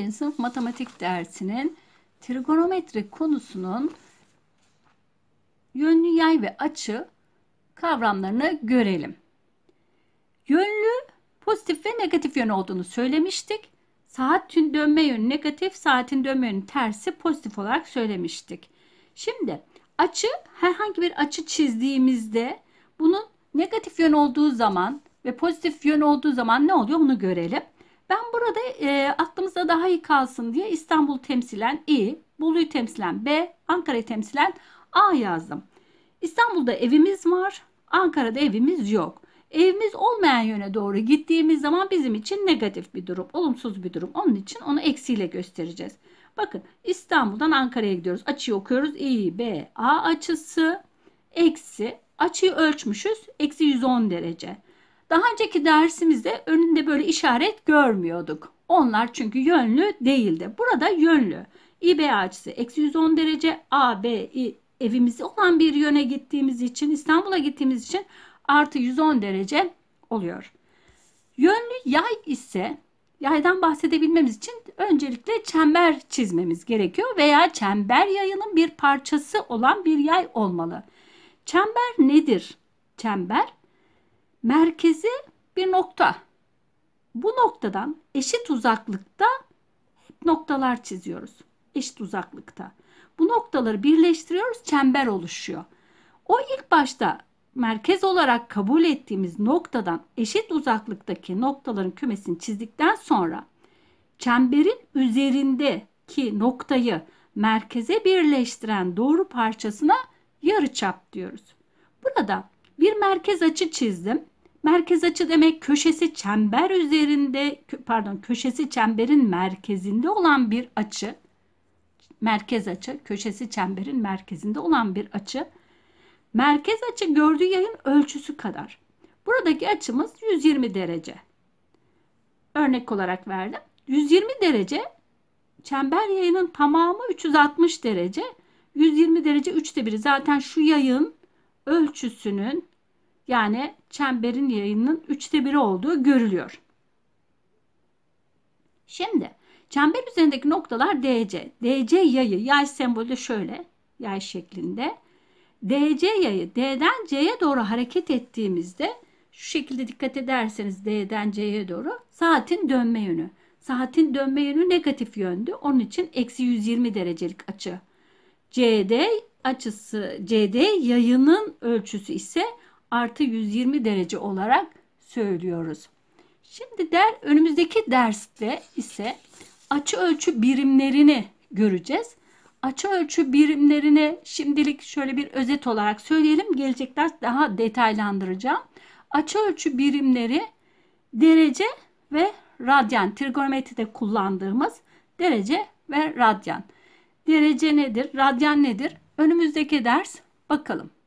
11. sınıf matematik dersinin trigonometri konusunun yönlü yay ve açı kavramlarını görelim. Yönlü pozitif ve negatif yön olduğunu söylemiştik. Saatin dönme yönü negatif, saatin dönme yönü tersi pozitif olarak söylemiştik. Şimdi açı herhangi bir açı çizdiğimizde bunun negatif yön olduğu zaman ve pozitif yön olduğu zaman ne oluyor onu görelim. Ben burada e, aklımızda daha iyi kalsın diye İstanbul temsilen İ, Bolu'yu temsilen B, Ankara'yı temsilen A yazdım. İstanbul'da evimiz var, Ankara'da evimiz yok. Evimiz olmayan yöne doğru gittiğimiz zaman bizim için negatif bir durum, olumsuz bir durum. Onun için onu eksiyle göstereceğiz. Bakın İstanbul'dan Ankara'ya gidiyoruz. Açıyı okuyoruz. İ, B, A açısı eksi. Açıyı ölçmüşüz. Eksi 110 derece. Daha önceki dersimizde önünde böyle işaret görmüyorduk. Onlar çünkü yönlü değildi. Burada yönlü. İB açısı eksi 110 derece ABI evimizi olan bir yöne gittiğimiz için İstanbul'a gittiğimiz için artı 110 derece oluyor. Yönlü yay ise yaydan bahsedebilmemiz için öncelikle çember çizmemiz gerekiyor veya çember yayının bir parçası olan bir yay olmalı. Çember nedir? Çember merkezi bir nokta. Bu noktadan eşit uzaklıkta noktalar çiziyoruz. Eşit uzaklıkta. Bu noktaları birleştiriyoruz, çember oluşuyor. O ilk başta merkez olarak kabul ettiğimiz noktadan eşit uzaklıktaki noktaların kümesini çizdikten sonra çemberin üzerindeki noktayı merkeze birleştiren doğru parçasına yarıçap diyoruz. Burada bir merkez açı çizdim. Merkez açı demek köşesi çember üzerinde pardon köşesi çemberin merkezinde olan bir açı. Merkez açı köşesi çemberin merkezinde olan bir açı. Merkez açı gördüğü yayın ölçüsü kadar. Buradaki açımız 120 derece. Örnek olarak verdim. 120 derece çember yayının tamamı 360 derece. 120 derece 3'te 1'i zaten şu yayın ölçüsünün yani çemberin yayının üçte biri olduğu görülüyor. Şimdi çember üzerindeki noktalar DC. DC yayı yay sembolü şöyle yay şeklinde. DC yayı D'den C'ye doğru hareket ettiğimizde şu şekilde dikkat ederseniz D'den C'ye doğru saatin dönme yönü. Saatin dönme yönü negatif yöndü. Onun için eksi 120 derecelik açı. CD açısı CD yayının ölçüsü ise artı 120 derece olarak söylüyoruz. Şimdi der önümüzdeki derste ise açı ölçü birimlerini göreceğiz. Açı ölçü birimlerini şimdilik şöyle bir özet olarak söyleyelim. Gelecek ders daha detaylandıracağım. Açı ölçü birimleri derece ve radyan. Trigonometride kullandığımız derece ve radyan. Derece nedir? Radyan nedir? Önümüzdeki ders bakalım.